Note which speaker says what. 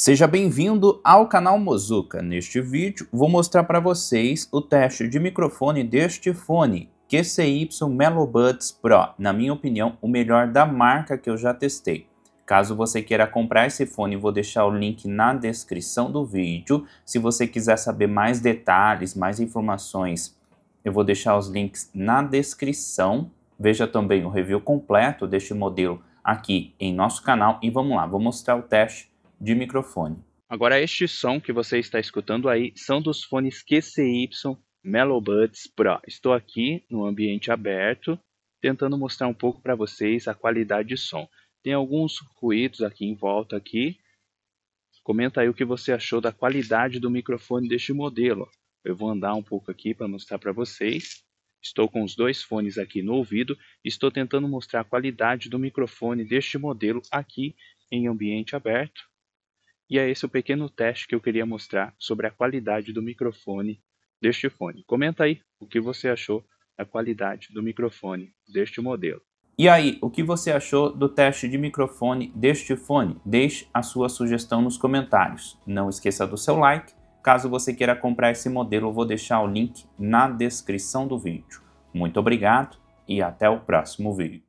Speaker 1: Seja bem-vindo ao canal Mozuka. Neste vídeo vou mostrar para vocês o teste de microfone deste fone QCY MeloBuds Pro, na minha opinião o melhor da marca que eu já testei. Caso você queira comprar esse fone, vou deixar o link na descrição do vídeo. Se você quiser saber mais detalhes, mais informações, eu vou deixar os links na descrição. Veja também o review completo deste modelo aqui em nosso canal e vamos lá, vou mostrar o teste de microfone.
Speaker 2: Agora, este som que você está escutando aí são dos fones QCY Mellow Buds Pro. Estou aqui no ambiente aberto, tentando mostrar um pouco para vocês a qualidade de som. Tem alguns ruídos aqui em volta aqui. Comenta aí o que você achou da qualidade do microfone deste modelo. Eu vou andar um pouco aqui para mostrar para vocês. Estou com os dois fones aqui no ouvido e estou tentando mostrar a qualidade do microfone deste modelo aqui em ambiente aberto. E é esse o pequeno teste que eu queria mostrar sobre a qualidade do microfone deste fone. Comenta aí o que você achou da qualidade do microfone deste modelo. E
Speaker 1: aí, o que você achou do teste de microfone deste fone? Deixe a sua sugestão nos comentários. Não esqueça do seu like. Caso você queira comprar esse modelo, vou deixar o link
Speaker 2: na descrição do vídeo. Muito obrigado e até o próximo vídeo.